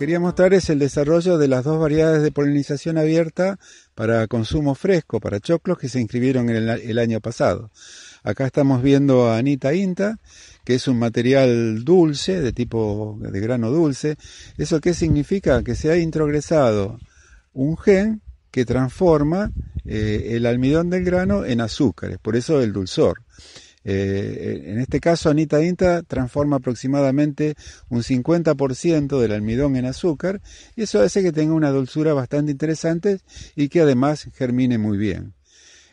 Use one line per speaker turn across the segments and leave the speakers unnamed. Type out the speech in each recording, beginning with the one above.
quería mostrar es el desarrollo de las dos variedades de polinización abierta para consumo fresco, para choclos que se inscribieron el, el año pasado. Acá estamos viendo a Anita Inta, que es un material dulce, de tipo de grano dulce. ¿Eso qué significa? Que se ha introgresado un gen que transforma eh, el almidón del grano en azúcares, por eso el dulzor. Eh, en este caso, Anita inta transforma aproximadamente un 50% del almidón en azúcar y eso hace que tenga una dulzura bastante interesante y que además germine muy bien.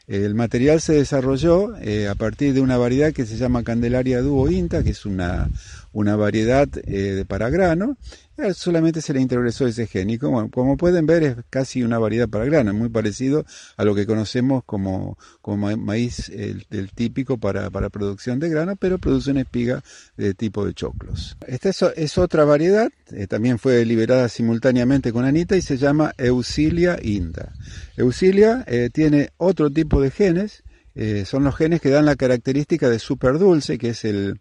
El material se desarrolló eh, a partir de una variedad que se llama Candelaria Duo Inta, que es una, una variedad eh, de para grano. Eh, solamente se le introgresó ese gen. Y como, pueden ver, es casi una variedad para grano, muy parecido a lo que conocemos como, como maíz el, típico para, para, producción de grano, pero produce una espiga de tipo de choclos. Esta es, otra variedad, también fue liberada simultáneamente con Anita y se llama Eucilia Inta Eucilia tiene otro tipo de genes. Eh, son los genes que dan la característica de dulce que es el,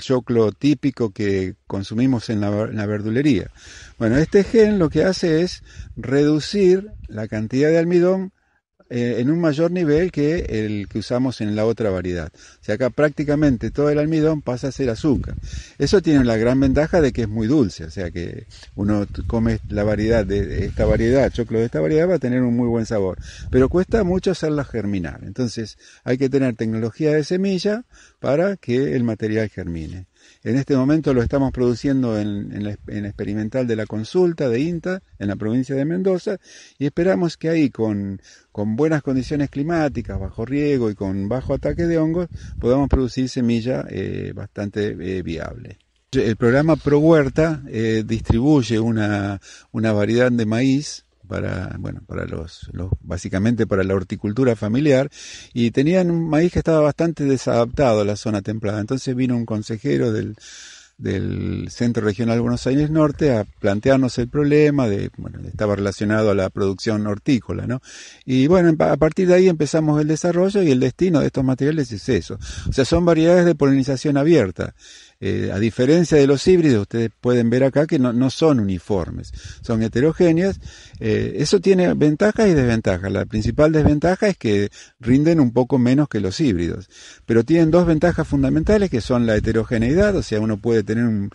choclo típico que consumimos en la, verdulería. Bueno, este gen lo que hace es reducir la cantidad de almidón eh, en un mayor nivel que el que usamos en la otra variedad. O sea, acá prácticamente todo el almidón pasa a ser azúcar. Eso tiene la gran ventaja de que es muy dulce, o sea que uno come la variedad de esta variedad, choclo de esta variedad, va a tener un muy buen sabor. Pero cuesta mucho hacerla germinar. Entonces hay que tener tecnología de semilla para que el material germine. En este momento lo estamos produciendo en, la, experimental de la consulta de INTA, en la provincia de Mendoza, y esperamos que ahí, con, buenas condiciones climáticas, bajo riego y con bajo ataque de hongos, podamos producir semilla eh, bastante eh, viable. El programa Pro Huerta eh, distribuye una, una variedad de maíz para, bueno, para los, básicamente para la horticultura familiar, y tenían un maíz que estaba bastante desadaptado a la zona templada. Entonces vino un consejero del, Centro Regional Buenos Aires Norte a plantearnos el problema de, bueno, estaba relacionado a la producción hortícola, ¿no? Y bueno, a partir de ahí empezamos el desarrollo y el destino de estos materiales es eso. O sea, son variedades de polinización abierta. Eh, a diferencia de los híbridos, ustedes pueden ver acá que no, son uniformes, son heterogéneas. Eh, eso tiene ventajas y desventajas. La principal desventaja es que rinden un poco menos que los híbridos, pero tienen dos ventajas fundamentales que son la heterogeneidad, o sea, uno puede tener un,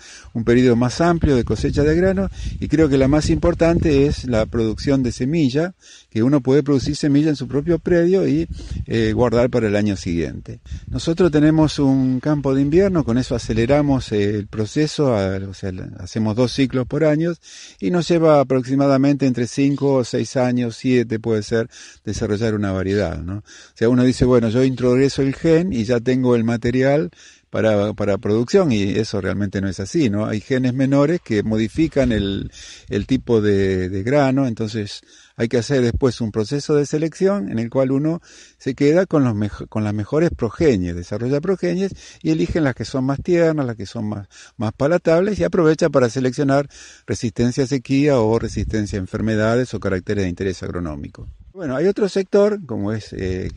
periodo más amplio de cosecha de grano y creo que la más importante es la producción de semilla, que uno puede producir semilla en su propio predio y eh, guardar para el año siguiente. Nosotros tenemos un campo de invierno, con eso acelera el proceso, o sea, hacemos dos ciclos por años y nos lleva aproximadamente entre 5 o 6 años, 7 puede ser, desarrollar una variedad. ¿no? O sea, uno dice, bueno, yo introgreso el gen y ya tengo el material para, para producción y eso realmente no es así, ¿no? Hay genes menores que modifican el, el tipo de, grano, entonces hay que hacer después un proceso de selección en el cual uno se queda con, los con las mejores progenies, desarrolla progenies y eligen las que son más tiernas, las que son más, más palatables y aprovecha para seleccionar resistencia a sequía o resistencia a enfermedades o caracteres de interés agronómico. Bueno, hay otro sector, como es, eh,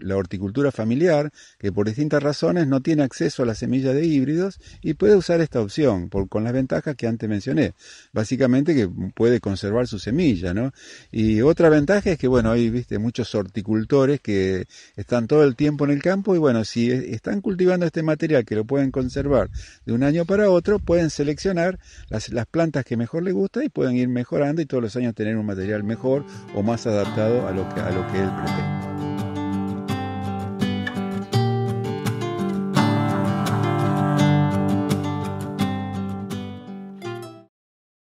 la, horticultura familiar, que por distintas razones no tiene acceso a la semilla de híbridos y puede usar esta opción con las ventajas que antes mencioné. Básicamente que puede conservar su semilla, ¿no? Y otra ventaja es que, bueno, hay, viste, muchos horticultores que están todo el tiempo en el campo y, bueno, si e, están cultivando este material que lo pueden conservar de un año para otro, pueden seleccionar las, las plantas que mejor les gusta y pueden ir mejorando y todos los años tener un material mejor o más adaptado a lo que, a lo que él pretende.